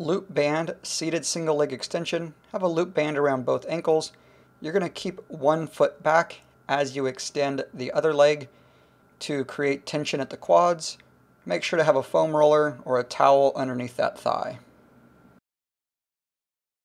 loop band, seated single leg extension, have a loop band around both ankles. You're going to keep one foot back as you extend the other leg to create tension at the quads. Make sure to have a foam roller or a towel underneath that thigh.